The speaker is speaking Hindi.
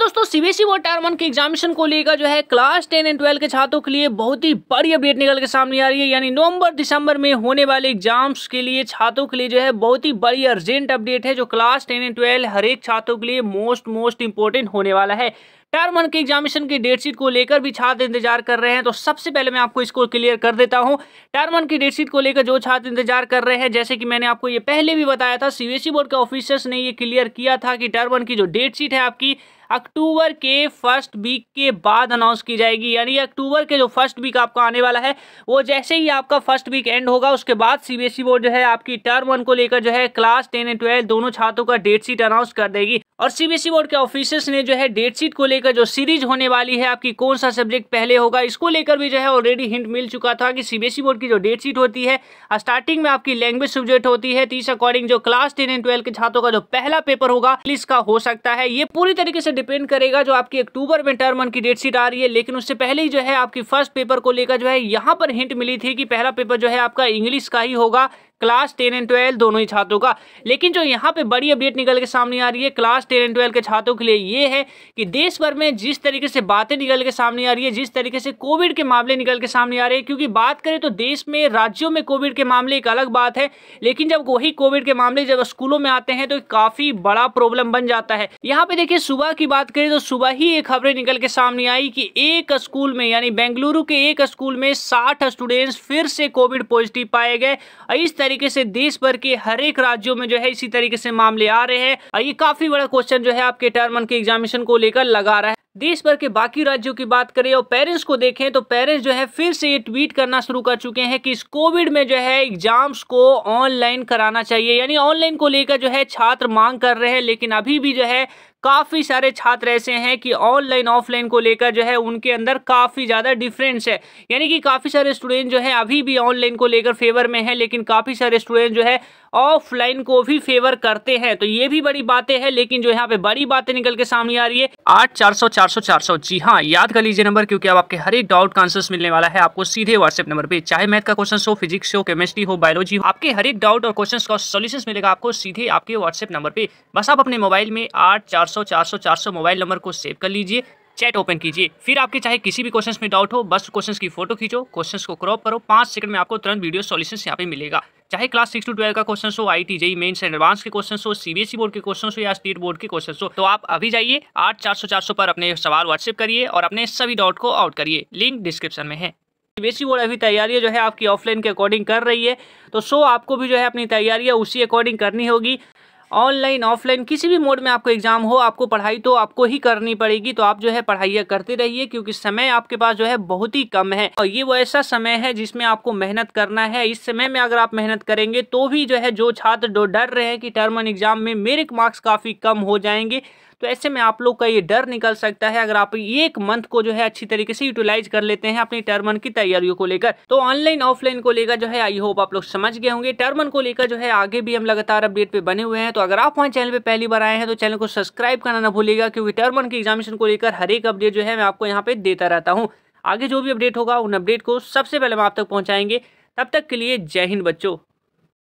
दोस्तों सीबीएसई बोर्ड टायर वन के एग्जामिनेशन को लेकर जो है क्लास टेन एंड ट्वेल्व के छात्रों के लिए बहुत ही बड़ी अपडेट निकल के सामने आ रही है यानी नवंबर दिसंबर में होने वाले एग्जाम्स के लिए छात्रों के लिए जो है बहुत ही बड़ी अर्जेंट अपडेट है जो क्लास टेन एंड ट्वेल्व हर एक छात्रों के लिए मोस्ट मोस्ट इंपोर्टेंट होने वाला है टर्म वन के एग्जामिनेशन की डेटशीट को लेकर भी छात्र इंतजार कर रहे हैं तो सबसे पहले मैं आपको इसको क्लियर कर देता हूं टर्म वन की डेटशीट को लेकर जो छात्र इंतजार कर रहे हैं जैसे कि मैंने आपको ये पहले भी बताया था सीबीएसई बोर्ड e के ऑफिसर्स ने ये क्लियर किया था कि टर्म वन की जो डेटशीट है आपकी अक्टूबर के फर्स्ट वीक के बाद अनाउंस की जाएगी यानी अक्टूबर के जो फर्स्ट वीक आपका आने वाला है वो जैसे ही आपका फर्स्ट वीक एंड होगा उसके बाद सीबीएसई बोर्ड e जो है आपकी टर्म वन को लेकर जो है क्लास टेन एंड ट्वेल्व दोनों छात्रों का डेटशीट अनाउंस कर देगी और सीबीएसई बोर्ड e के ऑफिसर्स ने जो है डेटशीट को लेकर लेकर जो सीरीज होने वाली है आपकी कौन सा सब्जेक्ट पहले होगा इसको लेकर भी जो है ऑलरेडी हिंट मिल चुका था कि सीबीएसई बोर्ड e की जो डेट शीट होती है स्टार्टिंग में आपकी लैंग्वेज सब्जेक्ट होती है तीस अकॉर्डिंग जो क्लास टेन एंड ट्वेल्व के छात्रों का जो पहला पेपर होगा इसका हो सकता है ये पूरी तरीके से डिपेंड करेगा जो आपकी अक्टूबर में टर्म की डेट शीट आ रही है लेकिन उससे पहले ही जो है आपकी फर्स्ट पेपर को लेकर जो है यहाँ पर हिंट मिली थी कि पहला पेपर जो है आपका इंग्लिश का ही होगा क्लास टेन एंड ट्वेल्व दोनों ही छात्रों का लेकिन जो यहाँ पे बड़ी अपडेट निकल के सामने आ रही है क्लास टेन एंड ट्वेल्व के छात्रों के लिए ये है कि देश भर में जिस तरीके से बातें निकल के सामने आ रही है जिस तरीके से कोविड के मामले निकल के सामने आ रहे हैं क्योंकि बात करें तो देश में राज्यों में कोविड के मामले एक अलग बात है लेकिन जब वही कोविड के मामले जब स्कूलों में आते हैं तो काफी बड़ा प्रॉब्लम बन जाता है यहाँ पे देखिए सुबह की बात करें तो सुबह ही ये खबरें निकल के सामने आई कि एक स्कूल में यानी बेंगलुरु के एक स्कूल में साठ स्टूडेंट्स फिर से कोविड पॉजिटिव पाए गए इस तरीके से देश भर के हर एक राज्यों में जो है इसी तरीके से मामले आ रहे हैं और ये काफी बड़ा क्वेश्चन जो है आपके टर्म के एग्जामिनेशन को लेकर लगा रहा है देश भर के बाकी राज्यों की बात करें और पेरेंट्स को देखें तो पेरेंट्स जो है फिर से ये ट्वीट करना शुरू कर चुके हैं कि इस कोविड में जो है एग्जाम्स को ऑनलाइन कराना चाहिए यानी ऑनलाइन को लेकर जो है छात्र मांग कर रहे हैं लेकिन अभी भी जो है काफ़ी सारे छात्र ऐसे हैं कि ऑनलाइन ऑफलाइन को लेकर जो है उनके अंदर काफ़ी ज़्यादा डिफरेंस है यानी कि काफ़ी सारे स्टूडेंट जो है अभी भी ऑनलाइन को लेकर फेवर में है लेकिन काफ़ी सारे स्टूडेंट जो है ऑफलाइन को भी फेवर करते हैं तो ये भी बड़ी बातें हैं लेकिन जो यहाँ पे बड़ी बातें निकल के सामने आ रही है आठ चार सौ चार सौ चार सौ जी हाँ याद कर लीजिए नंबर क्योंकि अब आपके हर एक डाउट का आंसर मिलने वाला है आपको सीधे व्हाट्सएप नंबर पे चाहे मैथ का क्वेश्चन हो फिजिक्स हो केमिस्ट्री हो बायोलॉजी हो आपके हर एक डाउट और क्वेश्चन का सोल्यूशन मिलेगा आपको सीधे आपके व्हाट्सएप नंबर पे बस आप अपने मोबाइल में आठ चार सौ चार सौ चार सौ मोबाइल नंबर को सेव कर लीजिए चैट ओपन कीजिए फिर आपके चाहे किसी भी क्वेश्चन में डाउट हो बस क्वेश्चन की फोटो खींचो क्वेश्चन को क्रॉप करो पांच सेकंड में आपको तुरंत वीडियो सॉल्यूशन यहाँ पे मिलेगा चाहे क्लास सिक्स टू ट्वेल्व का क्वेश्चन हो I T JEE mains advance के क्वेश्चन हो सीबीएसई बोर्ड e के क्वेश्चन हो या स्टेट बोर्ड के क्वेश्चन हो तो आप अभी जाइए आठ चार सौ चार सौ पर अपने सवाल व्हाट्सएप करिए और अपने सभी डाउट को आउट करिए लिंक डिस्क्रिप्शन में है सीबीएसई बोर्ड e अभी तैयारियां जो है आपकी ऑफलाइन के अकॉर्डिंग कर रही है तो सो आपको भी जो है अपनी तैयारियां उसी अकॉर्डिंग करनी होगी ऑनलाइन ऑफलाइन किसी भी मोड में आपको एग्ज़ाम हो आपको पढ़ाई तो आपको ही करनी पड़ेगी तो आप जो है पढ़ाइयाँ करते रहिए क्योंकि समय आपके पास जो है बहुत ही कम है और ये वो ऐसा समय है जिसमें आपको मेहनत करना है इस समय में अगर आप मेहनत करेंगे तो भी जो है जो छात्र डर रहे हैं कि टर्म एग्ज़ाम में मेरे मार्क्स काफ़ी कम हो जाएंगे तो ऐसे में आप लोग का ये डर निकल सकता है अगर आप एक मंथ को जो है अच्छी तरीके से यूटिलाइज कर लेते हैं अपनी टर्मन की तैयारियों को लेकर तो ऑनलाइन ऑफलाइन को लेकर जो है आई होप आप लोग समझ गए होंगे टर्मन को लेकर जो है आगे भी हम लगातार अपडेट पे बने हुए हैं तो अगर आप वहाँ चैनल पर पहली बार आए हैं तो चैनल को सब्सक्राइब करना ना भूलेगा क्योंकि टर्मन के एग्जामिनेशन को लेकर हर एक अपडेट जो है मैं आपको यहाँ पे देता रहता हूँ आगे जो भी अपडेट होगा उन अपडेट को सबसे पहले हम आप तक पहुँचाएंगे तब तक के लिए जय हिंद बच्चों